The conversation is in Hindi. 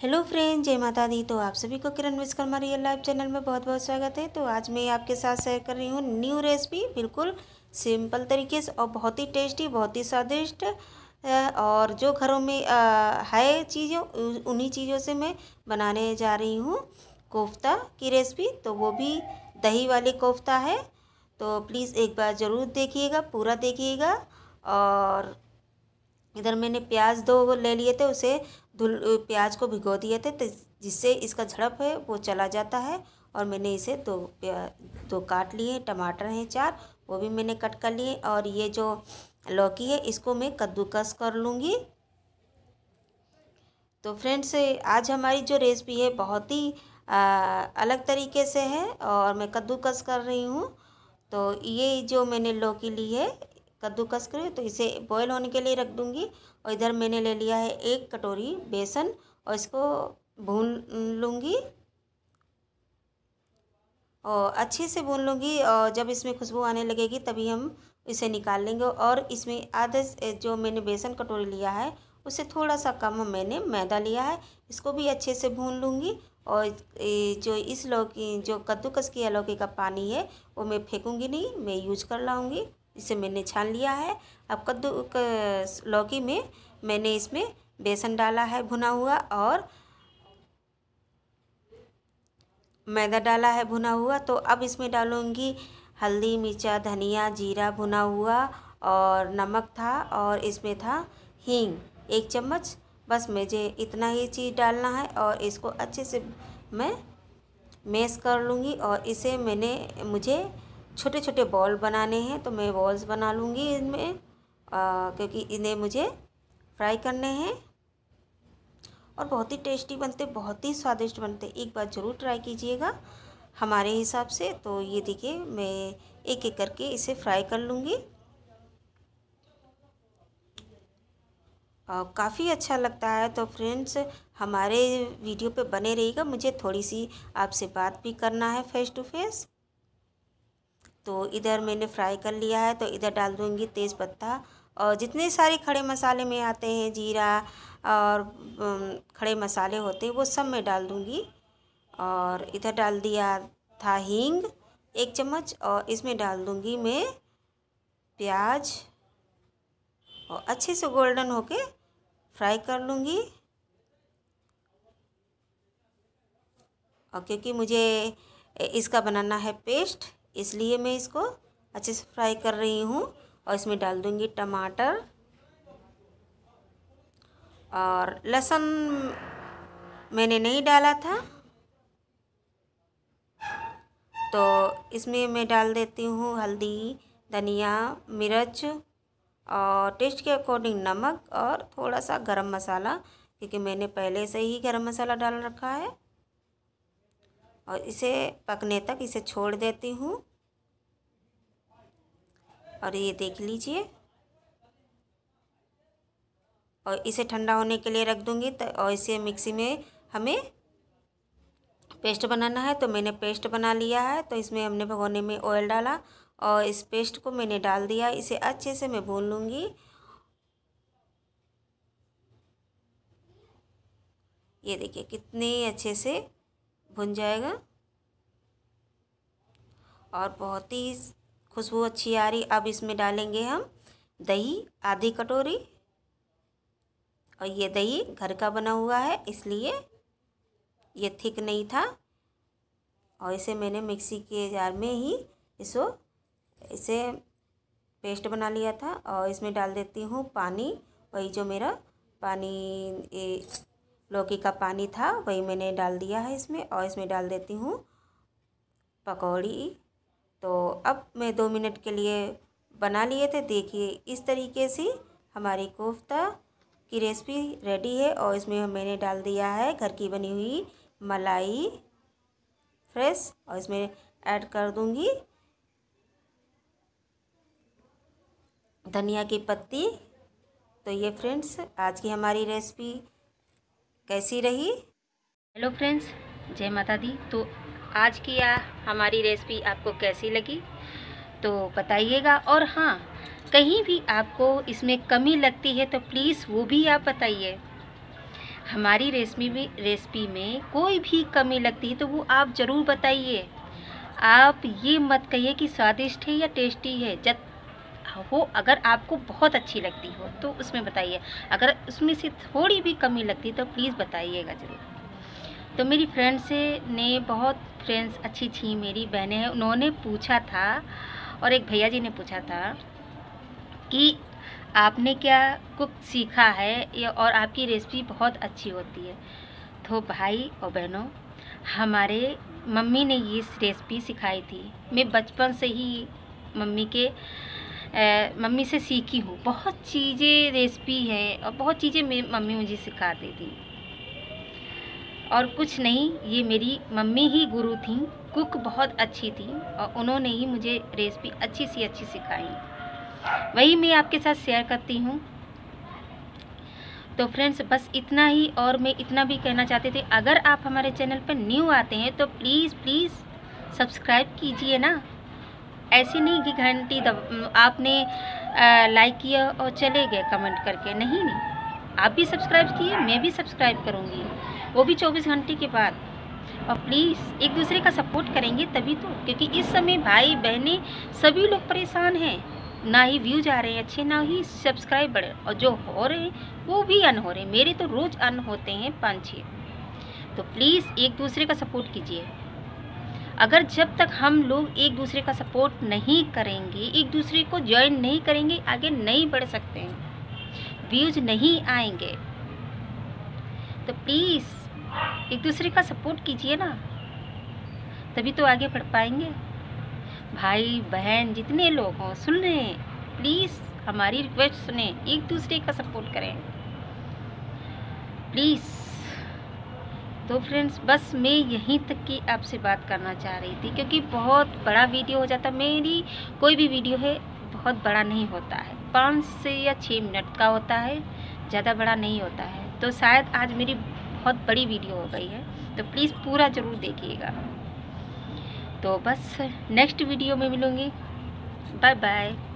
हेलो फ्रेंड जय माता दी तो आप सभी को Kiran Vishwakarma real life channel में बहुत बहुत स्वागत है तो आज मैं आपके साथ शेयर कर रही हूँ न्यू रेसिपी बिल्कुल सिंपल तरीके से और बहुत ही टेस्टी बहुत ही स्वादिष्ट और जो घरों में है चीज़ों उन्हीं चीज़ों से मैं बनाने जा रही हूँ कोफ्ता की रेसिपी तो वो भी दही वाली कोफ्ता है तो प्लीज़ एक बार ज़रूर देखिएगा पूरा देखिएगा और इधर मैंने प्याज दो ले लिए थे उसे धुल प्याज को भिगो दिए थे तो जिससे इसका झड़प है वो चला जाता है और मैंने इसे दो दो काट लिए टमाटर हैं चार वो भी मैंने कट कर लिए और ये जो लौकी है इसको मैं कद्दूकस कर लूँगी तो फ्रेंड्स आज हमारी जो रेसिपी है बहुत ही आ, अलग तरीके से है और मैं कद्दूकस कर रही हूँ तो ये जो मैंने लौकी ली है कद्दूकस करें तो इसे बॉयल होने के लिए रख दूँगी और इधर मैंने ले लिया है एक कटोरी बेसन और इसको भून लूँगी और अच्छे से भून लूँगी और जब इसमें खुशबू आने लगेगी तभी हम इसे निकाल लेंगे और इसमें आधे जो मैंने बेसन कटोरी लिया है उससे थोड़ा सा कम मैंने मैदा लिया है इसको भी अच्छे से भून लूँगी और जो इस लौकी जो कद्दूकस की लौकी का पानी है वो मैं फेंकूँगी नहीं मैं यूज कर लाऊँगी इसे मैंने छान लिया है अब कद्दू लौकी में मैंने इसमें बेसन डाला है भुना हुआ और मैदा डाला है भुना हुआ तो अब इसमें डालूँगी हल्दी मिर्चा धनिया जीरा भुना हुआ और नमक था और इसमें था हींग एक चम्मच बस मुझे इतना ही चीज़ डालना है और इसको अच्छे से मैं मेस कर लूँगी और इसे मैंने मुझे छोटे छोटे बॉल बनाने हैं तो मैं बॉल्स बना लूँगी इनमें क्योंकि इन्हें मुझे फ्राई करने हैं और बहुत ही टेस्टी बनते बहुत ही स्वादिष्ट बनते एक बार ज़रूर ट्राई कीजिएगा हमारे हिसाब से तो ये देखिए मैं एक एक करके इसे फ्राई कर लूँगी काफ़ी अच्छा लगता है तो फ्रेंड्स हमारे वीडियो पे बने रहिएगा मुझे थोड़ी सी आपसे बात भी करना है फेस टू फेस तो इधर मैंने फ्राई कर लिया है तो इधर डाल दूँगी तेज़पत्ता और जितने सारे खड़े मसाले में आते हैं जीरा और खड़े मसाले होते हैं वो सब मैं डाल दूँगी और इधर डाल दिया था हींग एक चम्मच और इसमें डाल दूँगी मैं प्याज और अच्छे से गोल्डन होके फ्राई कर लूँगी और क्योंकि मुझे इसका बनाना है पेस्ट इसलिए मैं इसको अच्छे से फ्राई कर रही हूँ और इसमें डाल दूँगी टमाटर और लहसुन मैंने नहीं डाला था तो इसमें मैं डाल देती हूँ हल्दी धनिया मिर्च और टेस्ट के अकॉर्डिंग नमक और थोड़ा सा गरम मसाला क्योंकि मैंने पहले से ही गरम मसाला डाल रखा है और इसे पकने तक इसे छोड़ देती हूँ और ये देख लीजिए और इसे ठंडा होने के लिए रख दूँगी तो और इसे मिक्सी में हमें पेस्ट बनाना है तो मैंने पेस्ट बना लिया है तो इसमें हमने भगोने में ऑयल डाला और इस पेस्ट को मैंने डाल दिया इसे अच्छे से मैं भून लूँगी ये देखिए कितने अच्छे से भुन जाएगा और बहुत ही खुशबू अच्छी आ रही अब इसमें डालेंगे हम दही आधी कटोरी और ये दही घर का बना हुआ है इसलिए ये थिक नहीं था और इसे मैंने मिक्सी के जार में ही इसको इसे पेस्ट बना लिया था और इसमें डाल देती हूँ पानी वही जो मेरा पानी ए, लौकी का पानी था वही मैंने डाल दिया है इसमें और इसमें डाल देती हूँ पकौड़ी तो अब मैं दो मिनट के लिए बना लिए थे देखिए इस तरीके से हमारी कोफ्ता की रेसिपी रेडी है और इसमें मैंने डाल दिया है घर की बनी हुई मलाई फ्रेश और इसमें ऐड कर दूंगी धनिया की पत्ती तो ये फ्रेंड्स आज की हमारी रेसिपी कैसी रही हेलो फ्रेंड्स जय माता दी तो आज की या हमारी रेसिपी आपको कैसी लगी तो बताइएगा और हाँ कहीं भी आपको इसमें कमी लगती है तो प्लीज़ वो भी आप बताइए हमारी रेसिपी में रेसिपी में कोई भी कमी लगती है तो वो आप ज़रूर बताइए आप ये मत कहिए कि स्वादिष्ट है या टेस्टी है जब हो अगर आपको बहुत अच्छी लगती हो तो उसमें बताइए अगर उसमें से थोड़ी भी कमी लगती है तो प्लीज़ बताइएगा ज़रूर तो मेरी फ्रेंड से ने बहुत फ्रेंड्स अच्छी थी मेरी बहनें हैं उन्होंने पूछा था और एक भैया जी ने पूछा था कि आपने क्या कुक सीखा है और आपकी रेसिपी बहुत अच्छी होती है तो भाई और बहनों हमारे मम्मी ने ये रेसिपी सिखाई थी मैं बचपन से ही मम्मी के ए, मम्मी से सीखी हूँ बहुत चीज़ें रेसिपी है और बहुत चीज़ें मम्मी मुझे सिखाती थी और कुछ नहीं ये मेरी मम्मी ही गुरु थी कुक बहुत अच्छी थी और उन्होंने ही मुझे रेसिपी अच्छी सी अच्छी सिखाई वही मैं आपके साथ शेयर करती हूँ तो फ्रेंड्स बस इतना ही और मैं इतना भी कहना चाहती थी अगर आप हमारे चैनल पर न्यू आते हैं तो प्लीज़ प्लीज़ सब्सक्राइब कीजिए ना ऐसे नहीं कि घंटी दब आपने लाइक किया और चले गए कमेंट करके नहीं नहीं आप भी सब्सक्राइब किए मैं भी सब्सक्राइब करूँगी वो भी चौबीस घंटे के बाद और प्लीज़ एक दूसरे का सपोर्ट करेंगे तभी तो क्योंकि इस समय भाई बहनें सभी लोग परेशान हैं ना ही व्यूज आ रहे हैं अच्छे ना ही सब्सक्राइब बढ़े और जो हो रहे हैं वो भी अन हो रहे हैं मेरे तो रोज़ अन होते हैं पाँच छः तो प्लीज़ एक दूसरे का सपोर्ट कीजिए अगर जब तक हम लोग एक दूसरे का सपोर्ट नहीं करेंगे एक दूसरे को ज्वाइन नहीं करेंगे आगे नहीं बढ़ सकते हैं व्यूज नहीं आएंगे तो प्लीज़ एक दूसरे का सपोर्ट कीजिए ना तभी तो आगे बढ़ पाएंगे भाई बहन जितने लोग हों सुन रहे हैं प्लीज़ हमारी रिक्वेस्ट सुने एक दूसरे का सपोर्ट करें प्लीज़ तो फ्रेंड्स बस मैं यहीं तक की आपसे बात करना चाह रही थी क्योंकि बहुत बड़ा वीडियो हो जाता मेरी कोई भी वीडियो है बहुत बड़ा नहीं होता है पाँच से या छः मिनट का होता है ज़्यादा बड़ा नहीं होता है तो शायद आज मेरी बहुत बड़ी वीडियो हो गई है तो प्लीज़ पूरा ज़रूर देखिएगा तो बस नेक्स्ट वीडियो में मिलूँगी बाय बाय